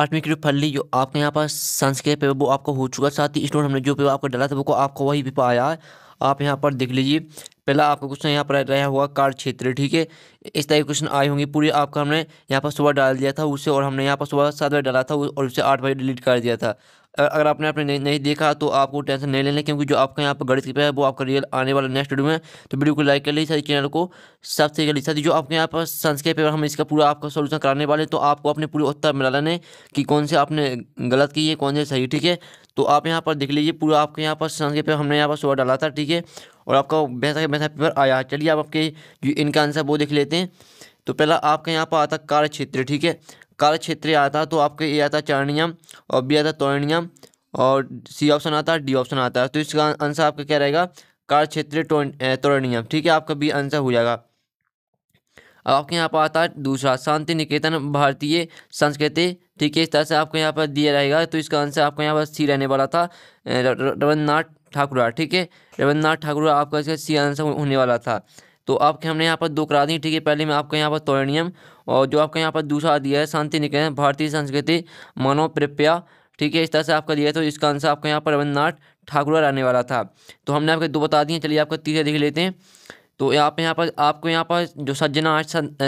आठवीं की जो फल्ली जो आपके यहाँ पर संस्कृत पेपर वो आपको हो चुका साथ ही स्टोन हमने जो पेपर आपको डाला था वो आपको वही पेपर आया है आप यहाँ पर देख लीजिए पहला आपका क्वेश्चन यहाँ पर रहा हुआ कार्य क्षेत्र ठीक है इस तरह के क्वेश्चन आए होंगे पूरी आपका हमने यहाँ पर सुबह डाल दिया था उसे और हमने यहाँ पर सुबह सात बजे डाला था और उसे आठ बजे डिलीट कर दिया था अगर आपने आपने नहीं, नहीं देखा तो आपको टेंशन नहीं लेना क्योंकि जो आपका यहाँ पर गणित की है वो आपका रियल आने वाला नेक्स्ट वीडियो में तो वीडियो को लाइक कर लीजिए सारी चैनल को सबसे कर लीजिए जो आपके यहाँ पर संस्कृत पेपर हम इसका पूरा आपका सोल्यूशन कराने वाले तो आपको अपने पूरे उत्तर मिला लेने कि कौन से आपने गलत की है कौन से सही ठीक है तो आप यहाँ पर देख लीजिए पूरा आपके यहाँ पर संस्कृत पेपर हमने यहाँ पर सोलह डाला था ठीक है और आपका वैसा वैसा पेपर आया चलिए आपके जो इनका आंसर वो देख लेते हैं तो पहला आपके यहाँ पर आता कार्य क्षेत्र ठीक है काल क्षेत्र आता तो आपके ए आता चरणियम और बी आता तोरणियम और सी ऑप्शन आता है डी ऑप्शन आता है तो इसका आंसर आपका क्या रहेगा काल क्षेत्र तोरणियम ठीक है आपका बी आंसर हो जाएगा अब आपके यहाँ पर आता है दूसरा शांति निकेतन भारतीय संस्कृति ठीक है इस तरह से आपको यहाँ पर दिया रहेगा तो इसका आंसर आपको यहाँ पर सी रहने वाला था रविन्द्रनाथ ठाकुरा ठीक है रविन्द्रनाथ ठाकुरा आपका इसका सी आंसर होने वाला था तो आपके हमने यहाँ पर दो करा दी ठीक है पहले में आपको यहाँ पर तोरणियम और जो आपका यहाँ पर दूसरा दिया है शांति निकेतन भारतीय संस्कृति मानव प्रिप्या ठीक है इस तरह से आपका दिया तो इसका आंसर आपका यहाँ पर रविन्द्रनाथ ठाकुर रहने वाला था तो हमने आपके दो बता दिए चलिए आपका तीसरा देख लेते हैं तो यहाँ यहाँ पर आपको यहाँ पर जो सज्जना आठ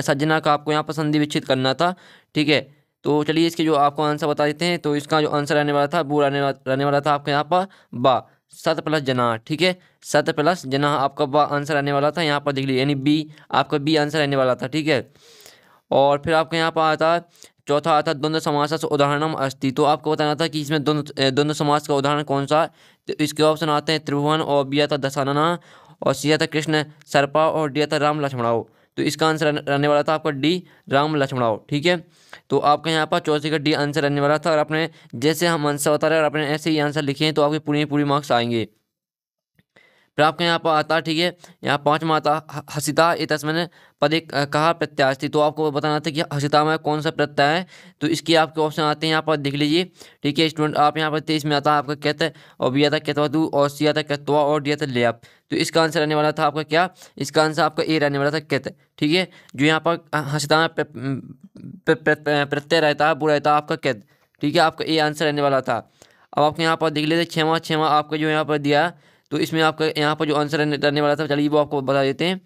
सज्जना का आपको यहाँ पर संधि विकसित करना था ठीक है तो चलिए इसके जो आपको आंसर बता देते हैं तो इसका जो आंसर रहने वाला था वो रहने रहने वाला था आपके यहाँ पर बा सत प्लस जना ठीक है सत प्लस जना आपका आंसर आने वाला था यहाँ पर देख लीजिए यानी बी आपका बी आंसर आने वाला था ठीक है और फिर आपका यहाँ पर आता चौथा आता द्वंद्व समास उदाहरण अस्थि तो आपको बताना था कि इसमें द्वंद्व द्वंद्व समास का उदाहरण कौन सा तो इसके ऑप्शन आते हैं त्रिभुवन और बी आता दशानना और सी आता कृष्ण सर्पा और डी आता राम लक्ष्मणाओ तो इसका आंसर रहने वाला था आपका डी राम लक्ष्मणाव ठीक है तो आपका यहाँ पर चौथी का डी आंसर रहने वाला था और आपने जैसे हम आंसर बता रहे हैं और आपने ऐसे ही आंसर लिखे हैं तो आपके पूरे पूरी मार्क्स आएंगे फिर आपके यहाँ पर आता ठीक है यहाँ में आता हसिता ये तस्मन पद एक कहा थी तो आपको बताना था कि हसिता में कौन सा प्रत्यय है तो इसके आपके ऑप्शन आते हैं यहाँ पर देख लीजिए ठीक है स्टूडेंट आप यहाँ पर तेईस में आता है आपका कैत और बी आता दू और सी आता कैतवा और डी आता आप तो इसका आंसर रहने वाला था आपका क्या इसका आंसर आपका ए रहने वाला था कैत ठीक है जो यहाँ पर हसिता में प्रत्यय रहता है वो रहता है आपका कैद ठीक है आपका ए आंसर रहने वाला था अब आपके यहाँ पर देख लेते छवा छवा आपका जो यहाँ पर दिया तो इसमें आपका यहाँ पर जो आंसर रहने वाला था चलिए वो आपको बता देते हैं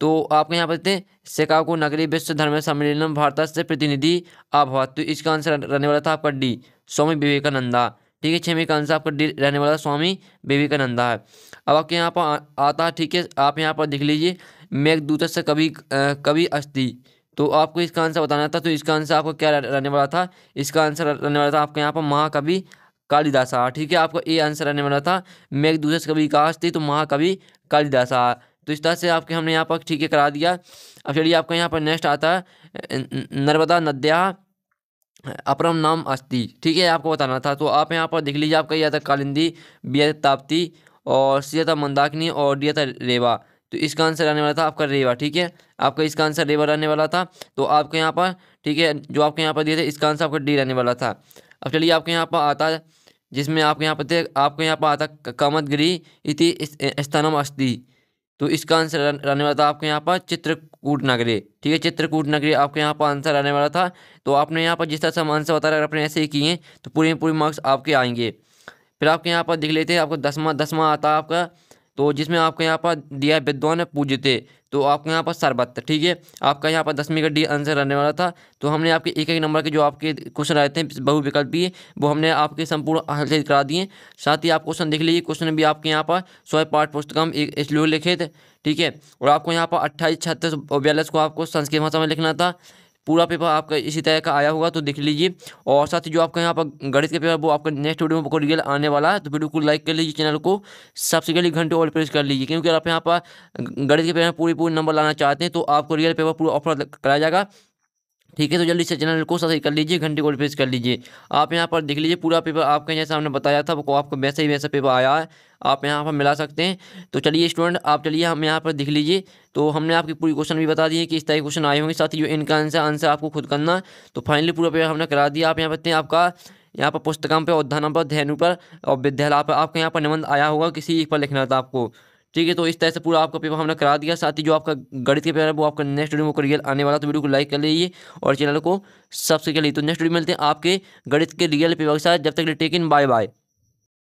तो आपके यहाँ पर देते हैं शिकागो नगरी विश्व धर्म सम्मेलन भारत से प्रतिनिधि आभा तो इसका आंसर रहने वाला था आपका डी स्वामी विवेकानंदा ठीक है छवी का आंसर आपका डी रहने वाला स्वामी विवेकानंदा है अब आपके यहाँ पर आता है ठीक है आप यहाँ पर देख लीजिए दूत से कभी कभी अस्थि तो आपको इसका आंसर बताना था तो इसका आंसर आपको क्या रहने वाला था इसका आंसर रहने वाला था आपके यहाँ पर महाकवि कालिदासा ठीक है आपका ए आंसर आने वाला था मैं दूसरे कवि का थी तो महाकवि कालिदासा तो इस तरह से आपके हमने यहाँ पर ठीक है करा दिया अब चलिए आपका यहाँ पर नेक्स्ट आता है नर्मदा नद्या अपरम नाम अस्ति ठीक है आपको बताना था तो आप यहाँ पर देख लीजिए आपका यह था कालिंदी बी ताप्ती और सी था मंदाकिनी और डी था रेवा तो इसका आंसर आने वाला था आपका रेवा ठीक है आपका इसका आंसर रेवा रहने वाला था तो आपके यहाँ पर ठीक है जो आपके यहाँ पर दिए थे इसका आंसर आपका डी रहने वाला था अब चलिए आपके यहाँ पर आता है जिसमें आपके यहाँ पर आपके यहाँ पर आता कामतगिरी इति स्थानम अस्थि तो इसका आंसर आने वाला था आपके यहाँ पर चित्रकूट नगरी ठीक है चित्रकूट नगरी आपके यहाँ पर आंसर आने वाला था तो आपने यहाँ पर जिस तरह से आंसर बता रहे अगर आपने ऐसे ही किए तो पूरे पूरे मार्क्स आपके आएंगे फिर आपके यहाँ पर दिख लेते हैं आपको दसवां दसवां आता है आपका तो जिसमें आपके यहाँ पर दिया है विद्वान पूजते तो आपके यहाँ पर सरबत ठीक है आपका यहाँ पर दसवीं का डी आंसर रहने वाला था तो हमने आपके एक एक नंबर के जो आपके क्वेश्चन आए थे बहुविकल्पीय वो हमने आपके संपूर्ण हासिल करा दिए साथ ही आप क्वेश्चन देख लीजिए क्वेश्चन भी आपके यहाँ पर स्वयं पाठ पुस्तकम एक लिखे थे ठीक है और आपको यहाँ पर अट्ठाईस छत्तीस और बयालीस को आपको संस्कृत भाषा में लिखना था पूरा पेपर आपका इसी तरह का आया होगा तो देख लीजिए और साथ ही जो आपका यहाँ पर गणित का पेपर वो आपका नेक्स्ट वीडियो में रियल आने वाला है तो वीडियो को लाइक कर लीजिए चैनल को सबसे पहले घंटे और प्रेस कर लीजिए क्योंकि आप यहाँ पर गणित के पेपर में पूरी पूरी नंबर लाना चाहते हैं तो आपको रियल पेपर पूरा ऑफर कराया जाएगा ठीक है तो जल्दी से चैनल को सब्सक्राइब कर लीजिए घंटे को रिफ्रेश कर लीजिए आप यहाँ पर देख लीजिए पूरा पेपर आपके जैसा हमने बताया था वो आपको वैसे ही वैसा पेपर आया है आप यहाँ पर मिला सकते हैं तो चलिए स्टूडेंट आप चलिए हम यहाँ पर देख लीजिए तो हमने आपकी पूरी क्वेश्चन भी बता दिए कि इस तरह क्वेश्चन आए होंगे साथ ही जो इनका आंसर आंसर आपको खुद करना तो फाइनली पूरा पेपर हमने करा दिया आप यहाँ बताते हैं आपका यहाँ पर पुस्तकाम पर अध्ययन पर ध्यान पर और विद्यालय पर आपके यहाँ पर निबंध आया होगा किसी एक पर लिखना था आपको ठीक है तो इस तरह से पूरा आपका पेपर हमने करा दिया साथ ही जो आपका गणित के पेपर है वो आपका नेक्स्ट वीडियो में रियल आने वाला तो वीडियो को लाइक कर लीजिए और चैनल को सब्सक्राइब कर लीजिए तो नेक्स्ट वीडियो मिलते हैं आपके गणित के रियल पेपर के साथ जब तक लिए टेक इन बाय बाय